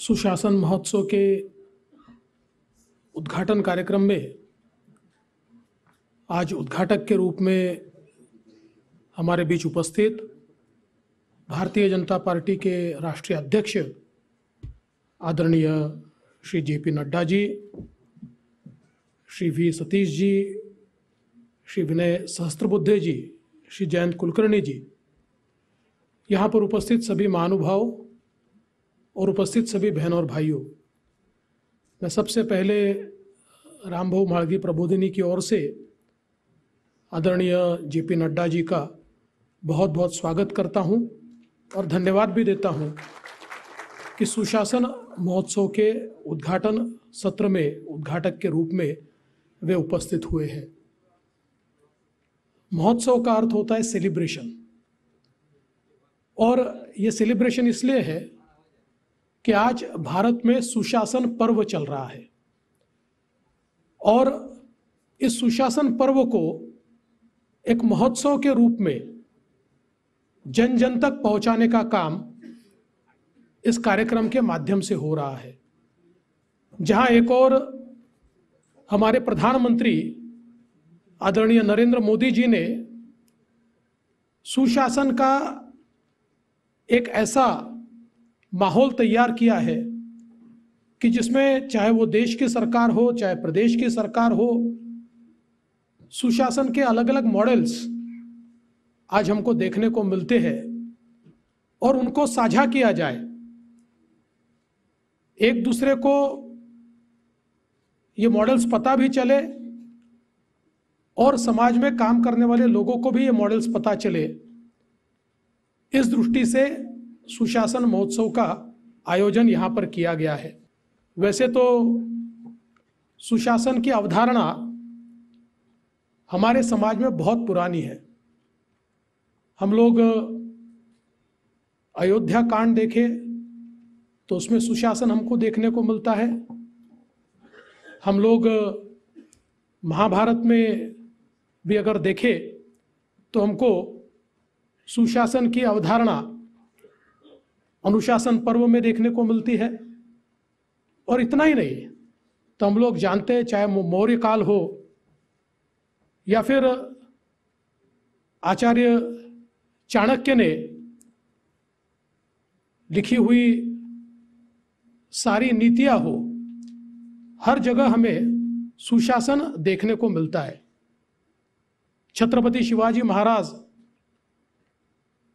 सुशासन महोत्सव के उद्घाटन कार्यक्रम में आज उद्घाटक के रूप में हमारे बीच उपस्थित भारतीय जनता पार्टी के राष्ट्रीय अध्यक्ष आदरणीय Shri J P Nadda ji Shri V Satish ji Shri Vinay Sahasrabuddhe ji Shri Jayant Kulkarni ji यहाँ पर उपस्थित सभी महानुभाव और उपस्थित सभी बहन और भाइयों मैं सबसे पहले रामभव मालवी प्रबोधिनी की ओर से आदरणीय जे पी नड्डा जी का बहुत बहुत स्वागत करता हूं और धन्यवाद भी देता हूं कि सुशासन महोत्सव के उद्घाटन सत्र में उद्घाटक के रूप में वे उपस्थित हुए हैं महोत्सव का अर्थ होता है सेलिब्रेशन और ये सेलिब्रेशन इसलिए है कि आज भारत में सुशासन पर्व चल रहा है और इस सुशासन पर्व को एक महोत्सव के रूप में जन जन तक पहुंचाने का काम इस कार्यक्रम के माध्यम से हो रहा है जहां एक और हमारे प्रधानमंत्री आदरणीय नरेंद्र मोदी जी ने सुशासन का एक ऐसा माहौल तैयार किया है कि जिसमें चाहे वो देश की सरकार हो चाहे प्रदेश की सरकार हो सुशासन के अलग अलग मॉडल्स आज हमको देखने को मिलते हैं और उनको साझा किया जाए एक दूसरे को ये मॉडल्स पता भी चले और समाज में काम करने वाले लोगों को भी ये मॉडल्स पता चले इस दृष्टि से सुशासन महोत्सव का आयोजन यहाँ पर किया गया है वैसे तो सुशासन की अवधारणा हमारे समाज में बहुत पुरानी है हम लोग अयोध्या कांड देखे तो उसमें सुशासन हमको देखने को मिलता है हम लोग महाभारत में भी अगर देखे तो हमको सुशासन की अवधारणा अनुशासन पर्व में देखने को मिलती है और इतना ही नहीं तो हम लोग जानते हैं चाहे मौर्य काल हो या फिर आचार्य चाणक्य ने लिखी हुई सारी नीतियां हो हर जगह हमें सुशासन देखने को मिलता है छत्रपति शिवाजी महाराज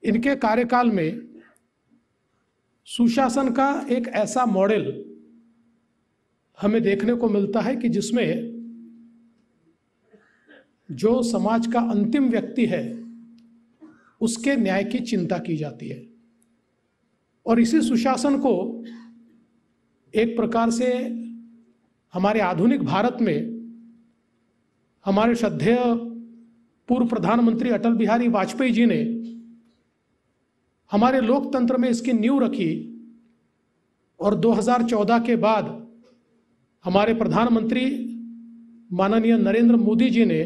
इनके कार्यकाल में सुशासन का एक ऐसा मॉडल हमें देखने को मिलता है कि जिसमें जो समाज का अंतिम व्यक्ति है उसके न्याय की चिंता की जाती है और इसी सुशासन को एक प्रकार से हमारे आधुनिक भारत में हमारे श्रद्धेय पूर्व प्रधानमंत्री अटल बिहारी वाजपेयी जी ने हमारे लोकतंत्र में इसकी नींव रखी और 2014 के बाद हमारे प्रधानमंत्री माननीय नरेंद्र मोदी जी ने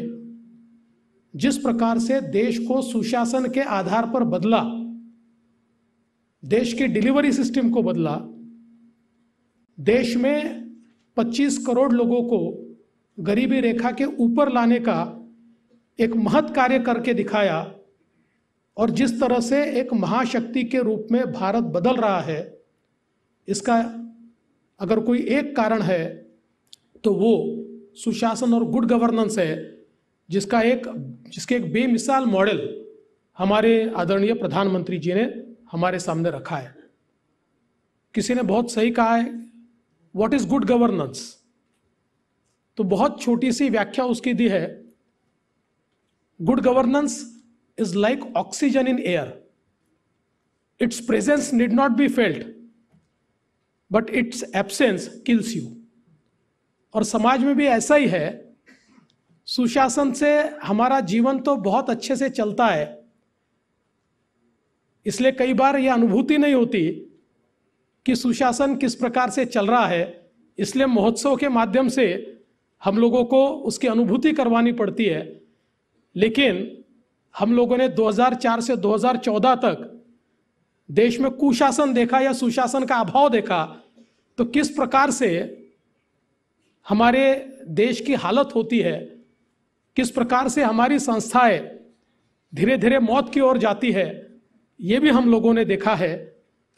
जिस प्रकार से देश को सुशासन के आधार पर बदला देश की डिलीवरी सिस्टम को बदला देश में 25 करोड़ लोगों को गरीबी रेखा के ऊपर लाने का एक महत कार्य करके दिखाया और जिस तरह से एक महाशक्ति के रूप में भारत बदल रहा है इसका अगर कोई एक कारण है तो वो सुशासन और गुड गवर्नेंस है जिसका एक जिसके एक बेमिसाल मॉडल हमारे आदरणीय प्रधानमंत्री जी ने हमारे सामने रखा है किसी ने बहुत सही कहा है वॉट इज गुड गवर्नेंस तो बहुत छोटी सी व्याख्या उसकी दी है good governance is like oxygen in air. Its presence need not be felt, but its absence kills you. और समाज में भी ऐसा ही है सुशासन से हमारा जीवन तो बहुत अच्छे से चलता है इसलिए कई बार यह अनुभूति नहीं होती कि सुशासन किस प्रकार से चल रहा है इसलिए महोत्सव के माध्यम से हम लोगों को उसकी अनुभूति करवानी पड़ती है लेकिन हम लोगों ने 2004 से 2014 तक देश में कुशासन देखा या सुशासन का अभाव देखा तो किस प्रकार से हमारे देश की हालत होती है किस प्रकार से हमारी संस्थाएं धीरे धीरे मौत की ओर जाती है ये भी हम लोगों ने देखा है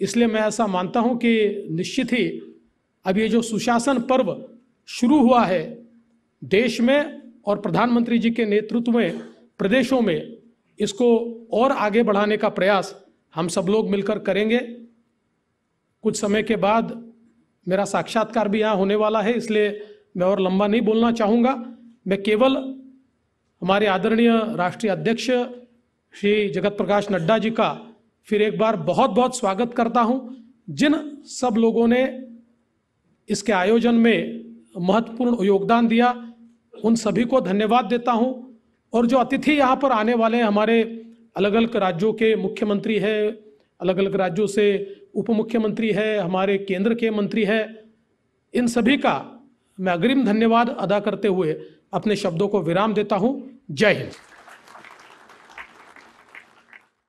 इसलिए मैं ऐसा मानता हूं कि निश्चित ही अब ये जो सुशासन पर्व शुरू हुआ है देश में और प्रधानमंत्री जी के नेतृत्व में प्रदेशों में इसको और आगे बढ़ाने का प्रयास हम सब लोग मिलकर करेंगे कुछ समय के बाद मेरा साक्षात्कार भी यहाँ होने वाला है इसलिए मैं और लंबा नहीं बोलना चाहूँगा मैं केवल हमारे आदरणीय राष्ट्रीय अध्यक्ष श्री जगत प्रकाश नड्डा जी का फिर एक बार बहुत बहुत स्वागत करता हूँ जिन सब लोगों ने इसके आयोजन में महत्वपूर्ण योगदान दिया उन सभी को धन्यवाद देता हूँ और जो अतिथि यहाँ पर आने वाले हैं हमारे अलग अलग राज्यों के मुख्यमंत्री है अलग अलग राज्यों से उप मुख्यमंत्री है हमारे केंद्र के मंत्री है इन सभी का मैं अग्रिम धन्यवाद अदा करते हुए अपने शब्दों को विराम देता हूँ जय हिंद